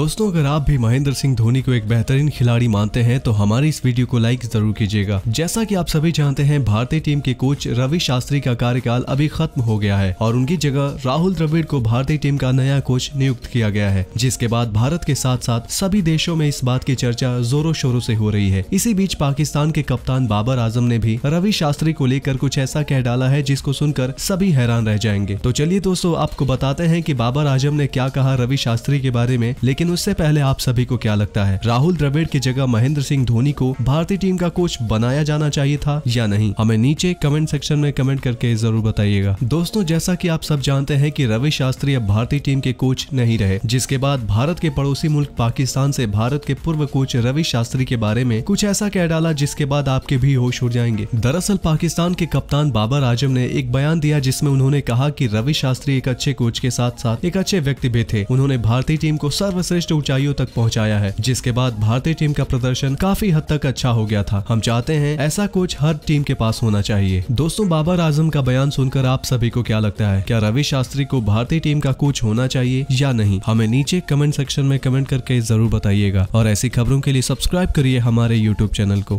दोस्तों अगर आप भी महेंद्र सिंह धोनी को एक बेहतरीन खिलाड़ी मानते हैं तो हमारी इस वीडियो को लाइक जरूर कीजिएगा जैसा कि आप सभी जानते हैं भारतीय टीम के कोच रवि शास्त्री का कार्यकाल अभी खत्म हो गया है और उनकी जगह राहुल द्रविड़ को भारतीय टीम का नया कोच नियुक्त किया गया है जिसके बाद भारत के साथ साथ सभी देशों में इस बात की चर्चा जोरों शोरों ऐसी हो रही है इसी बीच पाकिस्तान के कप्तान बाबर आजम ने भी रवि शास्त्री को लेकर कुछ ऐसा कह डाला है जिसको सुनकर सभी हैरान रह जाएंगे तो चलिए दोस्तों आपको बताते हैं की बाबर आजम ने क्या कहा रवि शास्त्री के बारे में लेकिन लेकिन उससे पहले आप सभी को क्या लगता है राहुल द्रविड़ की जगह महेंद्र सिंह धोनी को भारतीय टीम का कोच बनाया जाना चाहिए था या नहीं हमें नीचे कमेंट सेक्शन में कमेंट करके जरूर बताइएगा दोस्तों जैसा की आप सब जानते हैं की रवि शास्त्री अब भारतीय टीम के कोच नहीं रहे जिसके बाद भारत के पड़ोसी मुल्क पाकिस्तान से भारत के पूर्व कोच रवि शास्त्री के बारे में कुछ ऐसा कह डाला जिसके बाद आपके भी होश उड़ जाएंगे दरअसल पाकिस्तान के कप्तान बाबर आजम ने एक बयान दिया जिसमें उन्होंने कहा कि रवि शास्त्री एक अच्छे कोच के साथ साथ एक अच्छे व्यक्ति भी थे उन्होंने भारतीय टीम को सर्वश्रेष्ठ श्रेष्ठ ऊंचाइयों तक पहुंचाया है जिसके बाद भारतीय टीम का प्रदर्शन काफी हद तक अच्छा हो गया था हम चाहते हैं ऐसा कोच हर टीम के पास होना चाहिए दोस्तों बाबर आजम का बयान सुनकर आप सभी को क्या लगता है क्या रवि शास्त्री को भारतीय टीम का कोच होना चाहिए या नहीं हमें नीचे कमेंट सेक्शन में कमेंट करके जरूर बताइएगा और ऐसी खबरों के लिए सब्सक्राइब करिए हमारे यूट्यूब चैनल को